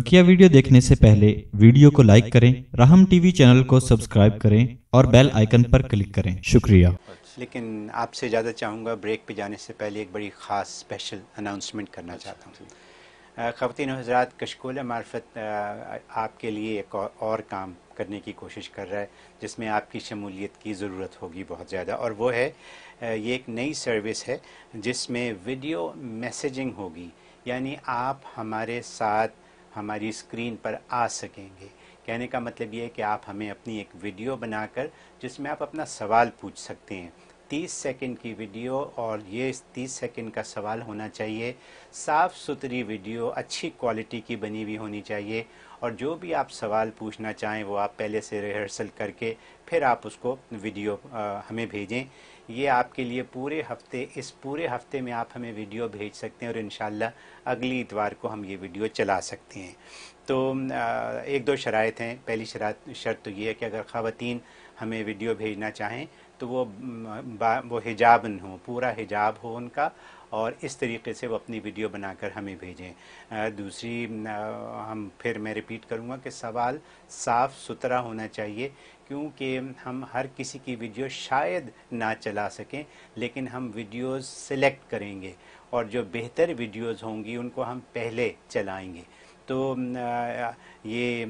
बकिया वीडियो देखने से पहले वीडियो को लाइक करें राहम टीवी चैनल को सब्सक्राइब करें और बेल आइकन पर क्लिक करें शुक्रिया लेकिन आपसे ज़्यादा चाहूँगा ब्रेक पे जाने से पहले एक बड़ी ख़ास स्पेशल अनाउंसमेंट करना अच्छा, चाहता हूँ ख़वान हजरात कशकोल मार्फत आपके लिए एक और काम करने की कोशिश कर रहा है जिसमें आपकी शमूलियत की ज़रूरत होगी बहुत ज़्यादा और वो है ये एक नई सर्विस है जिसमें वीडियो मैसेजिंग होगी यानी आप हमारे साथ हमारी स्क्रीन पर आ सकेंगे कहने का मतलब ये है कि आप हमें अपनी एक वीडियो बनाकर जिसमें आप अपना सवाल पूछ सकते हैं 30 सेकंड की वीडियो और ये 30 सेकंड का सवाल होना चाहिए साफ़ सुथरी वीडियो अच्छी क्वालिटी की बनी हुई होनी चाहिए और जो भी आप सवाल पूछना चाहें वो आप पहले से रिहर्सल करके फिर आप उसको वीडियो आ, हमें भेजें ये आपके लिए पूरे हफ्ते इस पूरे हफ्ते में आप हमें वीडियो भेज सकते हैं और इन अगली इतवार को हम ये वीडियो चला सकते हैं तो आ, एक दो शरात हैं पहली शरात शर्त तो ये है कि अगर ख़वान हमें वीडियो भेजना चाहें तो वो वो हिजाब हो पूरा हिजाब हो उनका और इस तरीके से वो अपनी वीडियो बनाकर हमें भेजें दूसरी हम फिर मैं रिपीट करूँगा कि सवाल साफ सुथरा होना चाहिए क्योंकि हम हर किसी की वीडियो शायद ना चला सकें लेकिन हम वीडियोस सिलेक्ट करेंगे और जो बेहतर वीडियोस होंगी उनको हम पहले चलाएंगे तो ये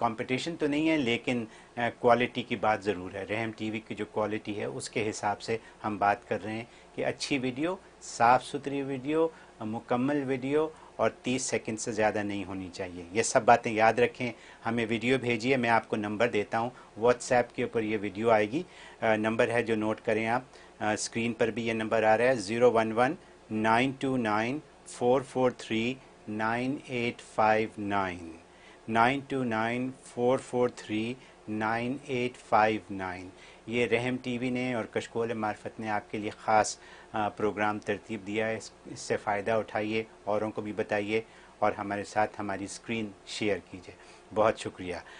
कंपटीशन तो नहीं है लेकिन क्वालिटी की बात ज़रूर है रहम टीवी की जो क्वालिटी है उसके हिसाब से हम बात कर रहे हैं कि अच्छी वीडियो साफ़ सुथरी वीडियो मुकम्मल वीडियो और 30 सेकंड से ज़्यादा नहीं होनी चाहिए ये सब बातें याद रखें हमें वीडियो भेजिए मैं आपको नंबर देता हूँ व्हाट्सएप के ऊपर ये वीडियो आएगी नंबर है जो नोट करें आप स्क्रीन पर भी ये नंबर आ रहा है zero one one nine two nine four four three nine eight five nine nine two nine four four three nine eight five nine ये रहम टीवी ने और कशकोल मार्फत ने आपके लिए ख़ास प्रोग्राम तरतीब दिया है इससे फ़ायदा उठाइए औरों को भी बताइए और हमारे साथ हमारी स्क्रीन शेयर कीजिए बहुत शुक्रिया